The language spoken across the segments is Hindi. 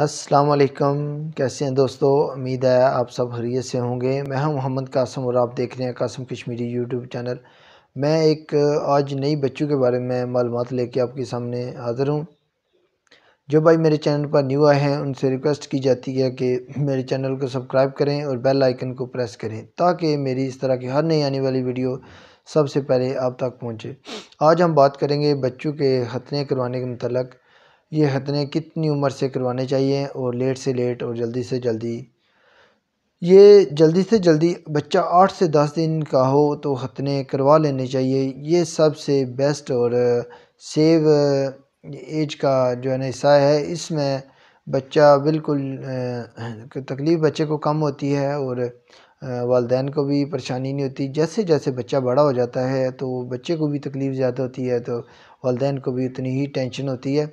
अस्सलाम वालेकुम कैसे हैं दोस्तों उम्मीद है आप सब हरीत से होंगे मैं हूं मोहम्मद कासम और आप देख रहे हैं कासम कश्मीरी यूट्यूब चैनल मैं एक आज नई बच्चों के बारे में मालूम लेके आपके सामने हाज़िर हूं जो भाई मेरे चैनल पर न्यू आए हैं उनसे रिक्वेस्ट की जाती है कि मेरे चैनल को सब्सक्राइब करें और बेल आइकन को प्रेस करें ताकि मेरी इस तरह की हर नई आने वाली वीडियो सबसे पहले आप तक पहुँचे आज हम बात करेंगे बच्चों के खतने करवाने के मतलब ये हतने कितनी उम्र से करवाने चाहिए और लेट से लेट और जल्दी से जल्दी ये जल्दी से जल्दी बच्चा आठ से दस दिन का हो तो हतने करवा लेने चाहिए ये सबसे बेस्ट और सेव एज का जो है ना हिस्सा है इसमें बच्चा बिल्कुल तकलीफ़ बच्चे को कम होती है और वालदेन को भी परेशानी नहीं होती जैसे जैसे बच्चा बड़ा हो जाता है तो बच्चे को भी तकलीफ़ ज़्यादा होती है तो वालदेन को भी उतनी ही टेंशन होती है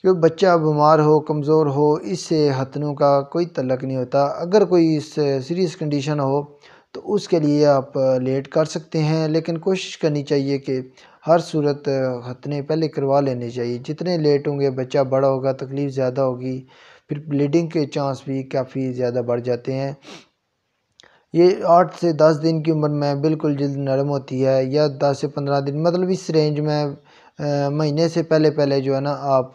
क्योंकि बच्चा बीमार हो कमज़ोर हो इससे हथनों का कोई तलक नहीं होता अगर कोई सीरियस कंडीशन हो तो उसके लिए आप लेट कर सकते हैं लेकिन कोशिश करनी चाहिए कि हर सूरत हथने पहले करवा लेने चाहिए जितने लेट होंगे बच्चा बड़ा होगा तकलीफ़ ज़्यादा होगी फिर ब्लीडिंग के चांस भी काफ़ी ज़्यादा बढ़ जाते हैं ये आठ से दस दिन की उम्र में बिल्कुल जल्द नरम होती है या दस से पंद्रह दिन मतलब इस रेंज में महीने से पहले पहले जो है ना आप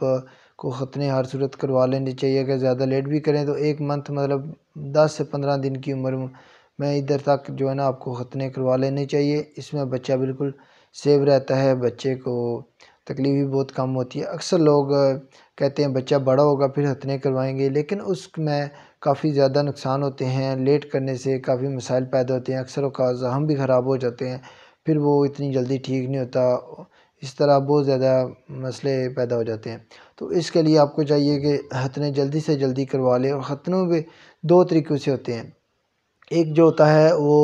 को ख़तने हर सूरत करवा लेने चाहिए अगर ज़्यादा लेट भी करें तो एक मंथ मतलब दस से पंद्रह दिन की उम्र में इधर तक जो है ना आपको ख़तने करवा लेने चाहिए इसमें बच्चा बिल्कुल सेव रहता है बच्चे को तकलीफ भी बहुत कम होती है अक्सर लोग कहते हैं बच्चा बड़ा होगा फिर हथने करवाएंगे लेकिन उसमें काफ़ी ज़्यादा नुकसान होते हैं लेट करने से काफ़ी मसाइल पैदा होते हैं अक्सर अकाज हम भी ख़राब हो जाते हैं फिर वो इतनी जल्दी ठीक नहीं होता इस तरह बहुत ज़्यादा मसले पैदा हो जाते हैं तो इसके लिए आपको चाहिए कि हतने जल्दी से जल्दी करवा लें और हतनों भी दो तरीक़ों से होते हैं एक जो होता है वो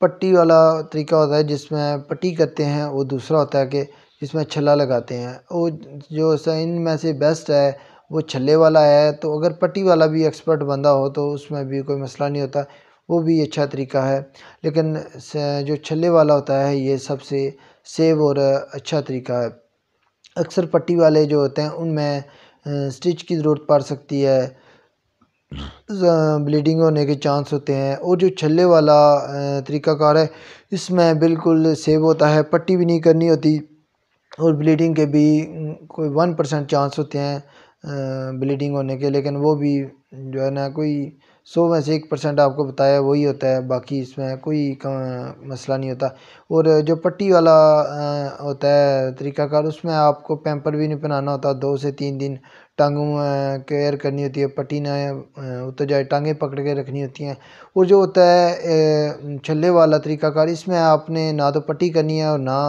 पट्टी वाला तरीका होता है जिसमें पट्टी करते हैं वो दूसरा होता है कि जिसमें छल्ला लगाते हैं वो जो इन में से बेस्ट है वो छल्ले वाला है तो अगर पट्टी वाला भी एक्सपर्ट बंदा हो तो उसमें भी कोई मसला नहीं होता वो भी अच्छा तरीका है लेकिन जो छल्ले वाला होता है ये सबसे सेव और अच्छा तरीका है अक्सर पट्टी वाले जो होते हैं उनमें स्टिच की ज़रूरत पड़ सकती है ब्लीडिंग होने के चांस होते हैं और जो छल्ले वाला तरीकाकार है इसमें बिल्कुल सेव होता है पट्टी भी नहीं करनी होती और ब्लीडिंग के भी कोई वन परसेंट चांस होते हैं ब्लीडिंग होने के लेकिन वो भी जो है ना कोई सौ में से एक परसेंट आपको बताया वही होता है बाकी इसमें कोई मसला नहीं होता और जो पट्टी वाला होता है तरीकाकार उसमें आपको पैम्पर भी नहीं पहनाना होता दो से तीन दिन टांगों केयर करनी होती है पट्टी ना उतर जाए टांगें पकड़ के रखनी होती हैं और जो होता है छल्ले वाला तरीकाकार इसमें आपने ना तो पट्टी करनी है और ना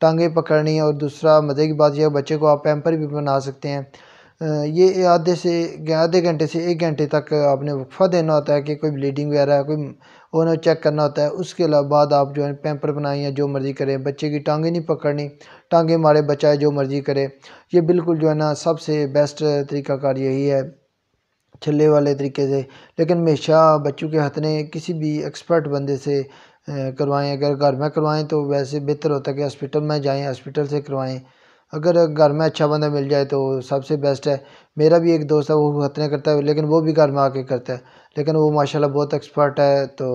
टांगें पकड़नी है और दूसरा मज़े की बात यह बच्चे को आप पैम्पर भी बना सकते हैं ये आधे से आधे घंटे से एक घंटे तक आपने वक्फ़ा देना होता है कि कोई ब्लीडिंग वगैरह है कोई उन्हें चेक करना होता है उसके बाद आप जो है पैम्पर बनाएं या जो मर्ज़ी करें बच्चे की टांगें नहीं पकड़नी टांगें मारे बचाए जो मर्ज़ी करें ये बिल्कुल जो है ना सबसे बेस्ट तरीकाकार यही है छल्ले वाले तरीके से लेकिन हमेशा बच्चों के हथने किसी भी एक्सपर्ट बंदे से करवाएं अगर घर में करवाएं तो वैसे बेहतर होता है कि हॉस्पिटल में जाएं हॉस्पिटल से करवाएं अगर घर में अच्छा बंदा मिल जाए तो सबसे बेस्ट है मेरा भी एक दोस्त है वो खतरे करता है लेकिन वो भी घर में आके करता है लेकिन वो माशाल्लाह बहुत एक्सपर्ट है तो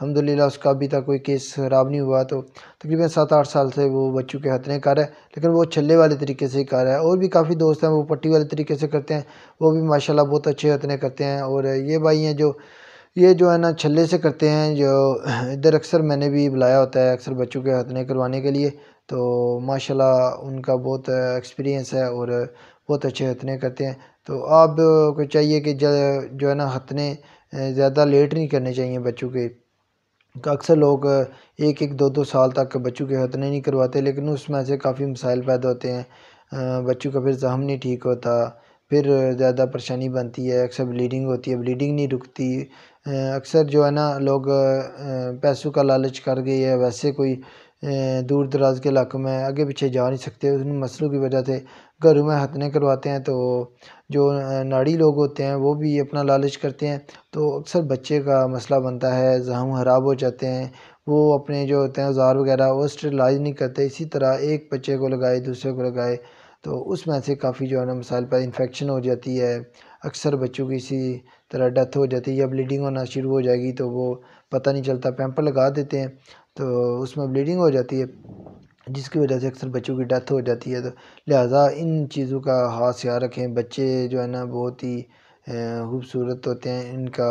अलहमदिल्ला उसका अभी तक कोई केस ख़राब नहीं हुआ तो तकरीबन सात आठ साल से वो बच्चों के खतरे कर है लेकिन वो छल्ले वाले तरीके से ही कर रहा है और भी काफ़ी दोस्त हैं वो पट्टी वाले तरीके से करते हैं वो भी माशा बहुत अच्छे खतरे करते हैं और ये भाई हैं जो ये जो है ना छल्ले से करते हैं जो इधर अक्सर मैंने भी बुलाया होता है अक्सर बच्चों के खतने करवाने के लिए तो माशाल्लाह उनका बहुत एक्सपीरियंस है और बहुत अच्छे हथने करते हैं तो आप को चाहिए कि जो है ना हथने ज़्यादा लेट नहीं करने चाहिए बच्चों के अक्सर लोग एक एक दो दो साल तक बच्चों के हथने नहीं करवाते लेकिन उसमें से काफ़ी मसाइल पैदा होते हैं बच्चों का फिर जहम नहीं ठीक होता फिर ज़्यादा परेशानी बनती है अक्सर ब्लीडिंग होती है ब्लीडिंग नहीं रुकती अक्सर जो है ना लोग पैसों का लालच कर गए या वैसे कोई दूर दराज के इलाकों में आगे पीछे जा नहीं सकते उन मसलों की वजह से घरों में हथने करवाते हैं तो जो नाड़ी लोग होते हैं वो भी अपना लालच करते हैं तो अक्सर बच्चे का मसला बनता है जहम खराब हो जाते हैं वो अपने जो होते हैं औजार वगैरह वो स्टरलाइज नहीं करते इसी तरह एक बच्चे को लगाए दूसरे को लगाए तो उसमें से काफ़ी जो है ना मिसाल पर इन्फेक्शन हो जाती है अक्सर बच्चों की इसी तरह डेथ हो जाती है या ब्लीडिंग होना शुरू हो जाएगी तो वो पता नहीं चलता पैम्पर लगा देते हैं तो उसमें ब्लीडिंग हो जाती है जिसकी वजह से अक्सर बच्चों की डेथ हो जाती है तो लिहाजा इन चीज़ों का खास ख्याल रखें बच्चे जो है ना बहुत ही खूबसूरत होते हैं इनका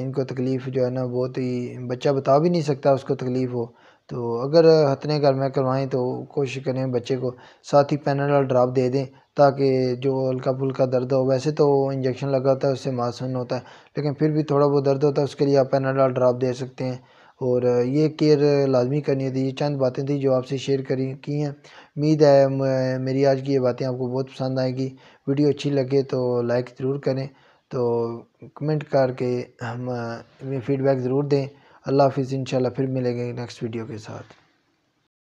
इनको तकलीफ़ जो है ना बहुत ही बच्चा बता भी नहीं सकता उसको तकलीफ़ हो तो अगर हथने में करवाएँ तो कोशिश करें बच्चे को साथ ही पैनल और ड्राप दे दें ताकि जो हल्का फुल्का दर्द हो वैसे तो इंजेक्शन लगा होता है उससे मासून होता है लेकिन फिर भी थोड़ा बहुत दर्द होता है उसके लिए आप पैनल और ड्राप दे सकते हैं और ये केयर लाजमी करनी थी ये चंद बातें थी जो आपसे शेयर करी की हैं उम्मीद है मेरी आज की ये बातें आपको बहुत पसंद आएगी वीडियो अच्छी लगे तो लाइक ज़रूर करें तो कमेंट करके हम फीडबैक ज़रूर दें अल्लाह हाफिज़ इन फिर मिलेंगे नेक्स्ट वीडियो के साथ